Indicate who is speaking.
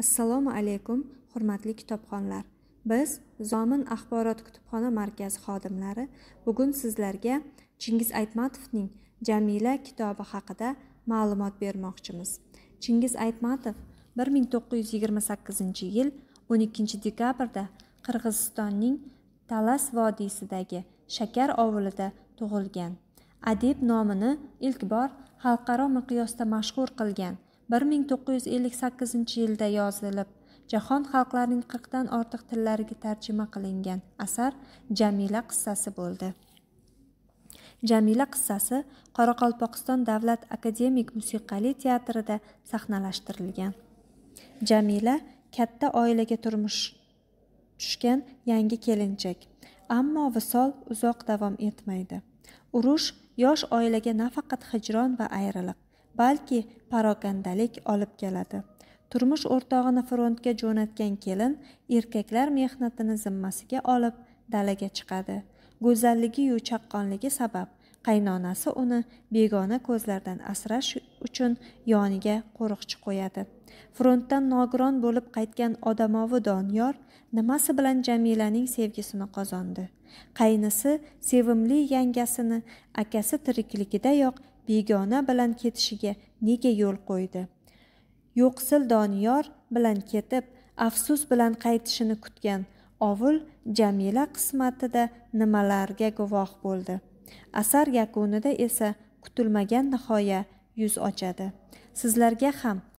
Speaker 1: assalomu alaykum hurmatli kitobxonlar biz zomin axborot kutubxona markazi xodimlari bugun sizlarga chingiz aytmatovning jamila kitobi haqida ma'lumot bermoqchimiz chingiz aytmatov bir ming to'qqiz yuz yigirma sakkizinchi yil o'n ikkinchi dekabrda qirg'izistonning talas vodiysidagi shakar ovulida tug'ilgan adib nomini ilk bor xalqaro miqyosda mashhur qilgan bir ming to'qqiz yuz ellik sakkizinchi yilda yozilib jahon xalqlarining qirqdan ortiq tillariga tarjima qilingan asar jamila qissasi bo'ldi jamila qissasi qoraqalpog'iston davlat akademik musiqali teatrida sahnalashtirilgan jamila katta oilaga turmush tushgan yangi kelinchak ammo visol uzoq davom etmaydi urush yosh oilaga nafaqat hijron va ayriliq balki parokandalik olib keladi turmush o'rtog'ini frontga jo'natgan kelin erkaklar mehnatini zimmasiga olib dalaga chiqadi go'zalligiyu chaqqonligi sabab qaynonasi uni begona ko'zlardan asrash uchun yoniga qo'riqchi qo'yadi frontdan nogiron bo'lib qaytgan odamovi doniyor nimasi bilan jamilaning sevgisini qozondi qaynisi sevimli yangasini akasi tirikligidayoq begona bilan ketishiga nega yo'l qo'ydi yo'qsil doniyor bilan ketib afsus bilan qaytishini kutgan ovul jamila qismatida nimalarga guvoh bo'ldi asar yakunida esa kutilmagan nihoya yuz ochadi sizlarga ham